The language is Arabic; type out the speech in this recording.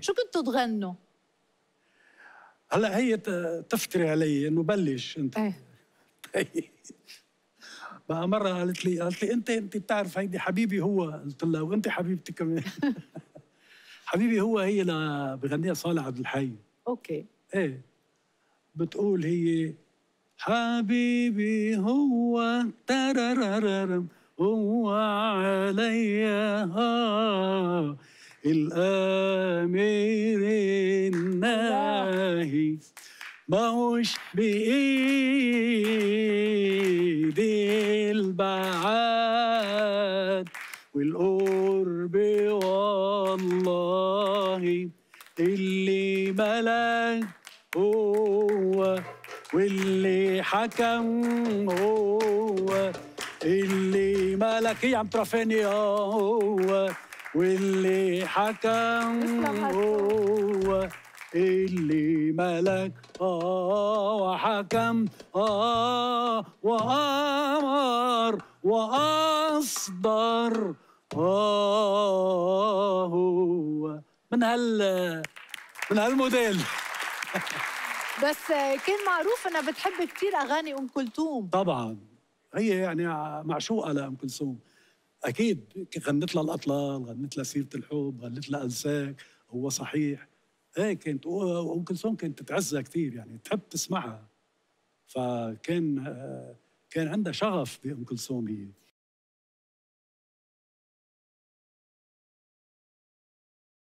شو كنتوا تغنوا؟ هلا هي تفتري علي انه بلش انت ايه بقى مره قالت لي قالت لي انت انت بتعرف هيدي حبيبي هو قلت لها وانت حبيبتي كمان حبيبي هو هي اللي بغنيها صالح عبد الحي اوكي ايه بتقول هي حبيبي هو تررررم هو عليا آه. الامير الناهي ماهوش بايد البعاد والقرب والله اللي ملك هو واللي حكم هو اللي ملك يا عم ترافيني هو واللي حكم هو اللي ملك اه وحكم اه وامر واصدر اه هو من هال من هالموديل بس كان معروف انها بتحب كثير اغاني ام كلثوم طبعا هي يعني معشوقه لام كلثوم اكيد غنت لها الاطلال غنت لها سيره الحب غنت لها انساك هو صحيح ايه كانت وام كلثوم كانت تتعزى كثير يعني تحب تسمعها فكان آه، كان عندها شغف بام كلثوم هي